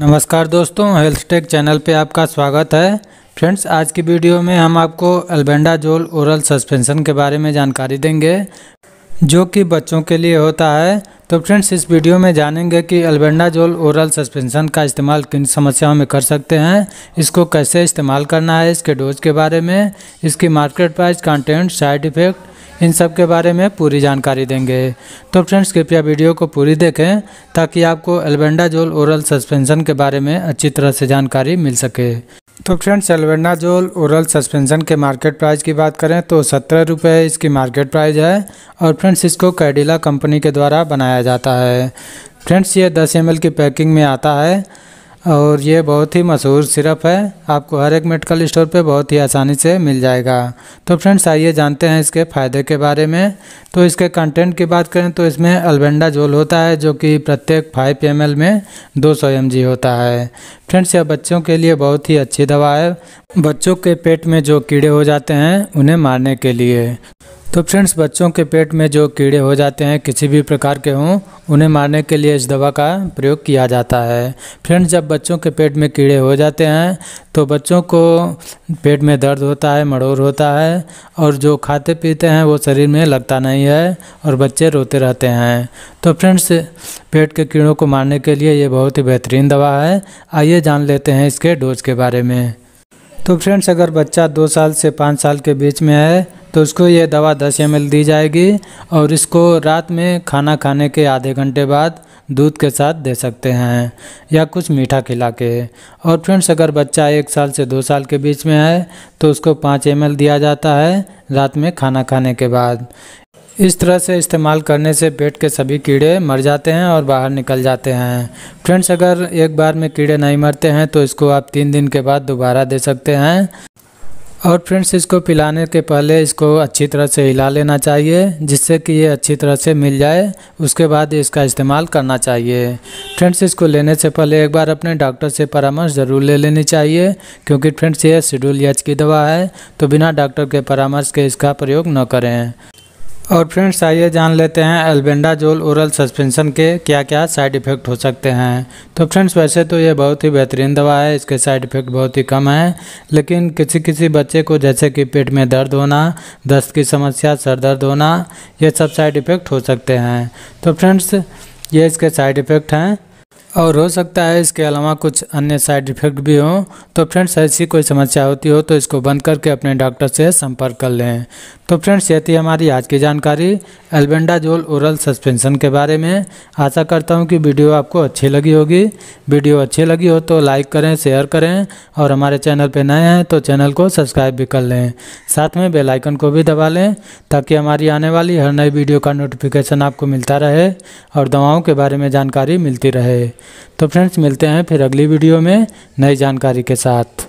नमस्कार दोस्तों health take channel पे आपका स्वागत है फ्रेंड्स आज की वीडियो में हम आपको अल्बेंडा जोल ओरल सस्पेंशन के बारे में जानकारी देंगे जो कि बच्चों के लिए होता है तो फ्रेंड्स इस वीडियो में जानेंगे कि अल्बेंडा जोल ओरल सस्पेंशन का इस्तेमाल किन समस्याओं में कर सकते हैं इसको कैसे इस्तेमाल करना है इसके डोज के बारे में इसकी market price content side effect इन सब के बारे में पूरी जानकारी देंगे तो फ्रेंड्स कृपया वीडियो को पूरी देखें ताकि आपको एल्बेंडाजोल ओरल सस्पेंशन के बारे में अच्छी तरह से जानकारी मिल सके तो फ्रेंड्स जोल ओरल सस्पेंशन के मार्केट प्राइस की बात करें तो सत्रह रुपये इसकी मार्केट प्राइस है और फ्रेंड्स इसको कैडिला कंपनी के द्वारा बनाया जाता है फ्रेंड्स ये दस एम की पैकिंग में आता है और ये बहुत ही मशहूर सिरप है आपको हर एक मेडिकल स्टोर पे बहुत ही आसानी से मिल जाएगा तो फ्रेंड्स आइए जानते हैं इसके फ़ायदे के बारे में तो इसके कंटेंट की बात करें तो इसमें अलबेंडा जोल होता है जो कि प्रत्येक फाइव एम में 200 सौ होता है फ्रेंड्स यह बच्चों के लिए बहुत ही अच्छी दवा है बच्चों के पेट में जो कीड़े हो जाते हैं उन्हें मारने के लिए तो फ्रेंड्स बच्चों के पेट में जो कीड़े हो जाते हैं किसी भी प्रकार के हों उन्हें मारने के लिए इस दवा का प्रयोग किया जाता है फ्रेंड्स जब बच्चों के पेट में कीड़े हो जाते हैं तो बच्चों को पेट में दर्द होता है मड़ोर होता है और जो खाते पीते हैं वो शरीर में लगता नहीं है और बच्चे रोते रहते हैं तो फ्रेंड्स पेट के कीड़ों को मारने के लिए ये बहुत ही बेहतरीन दवा है आइए जान लेते हैं इसके डोज के बारे में तो फ्रेंड्स अगर बच्चा दो साल से पाँच साल के बीच में है तो उसको ये दवा दस एम दी जाएगी और इसको रात में खाना खाने के आधे घंटे बाद दूध के साथ दे सकते हैं या कुछ मीठा खिला के और फ्रेंड्स अगर बच्चा एक साल से दो साल के बीच में है तो उसको पाँच एम दिया जाता है रात में खाना खाने के बाद इस तरह से इस्तेमाल करने से पेट के सभी कीड़े मर जाते हैं और बाहर निकल जाते हैं फ्रेंड्स अगर एक बार में कीड़े नहीं मरते हैं तो इसको आप तीन दिन के बाद दोबारा दे सकते हैं और फ्रेंड्स इसको पिलाने के पहले इसको अच्छी तरह से हिला लेना चाहिए जिससे कि ये अच्छी तरह से मिल जाए उसके बाद इसका इस्तेमाल करना चाहिए फ्रेंड्स इसको लेने से पहले एक बार अपने डॉक्टर से परामर्श ज़रूर ले लेनी चाहिए क्योंकि फ्रेंड्स ये शेड्यूल एच की दवा है तो बिना डॉक्टर के परामर्श के इसका प्रयोग न करें और फ्रेंड्स आइए जान लेते हैं एल्बेंडाजोल ओरल सस्पेंशन के क्या क्या साइड इफ़ेक्ट हो सकते हैं तो फ्रेंड्स वैसे तो ये बहुत ही बेहतरीन दवा है इसके साइड इफ़ेक्ट बहुत ही कम है लेकिन किसी किसी बच्चे को जैसे कि पेट में दर्द होना दस्त की समस्या सर दर्द होना ये सब साइड इफ़ेक्ट हो सकते हैं तो फ्रेंड्स ये इसके साइड इफ़ेक्ट हैं और हो सकता है इसके अलावा कुछ अन्य साइड इफेक्ट भी हों तो फ्रेंड्स ऐसी कोई समस्या होती हो तो इसको बंद करके अपने डॉक्टर से संपर्क कर लें तो फ्रेंड्स ये थी हमारी आज की जानकारी एल्बेंडाजोल ओरल सस्पेंशन के बारे में आशा करता हूँ कि वीडियो आपको अच्छी लगी होगी वीडियो अच्छी लगी हो तो लाइक करें शेयर करें और हमारे चैनल पर नए हैं तो चैनल को सब्सक्राइब भी कर लें साथ में बेलाइकन को भी दबा लें ताकि हमारी आने वाली हर नई वीडियो का नोटिफिकेशन आपको मिलता रहे और दवाओं के बारे में जानकारी मिलती रहे तो फ्रेंड्स मिलते हैं फिर अगली वीडियो में नई जानकारी के साथ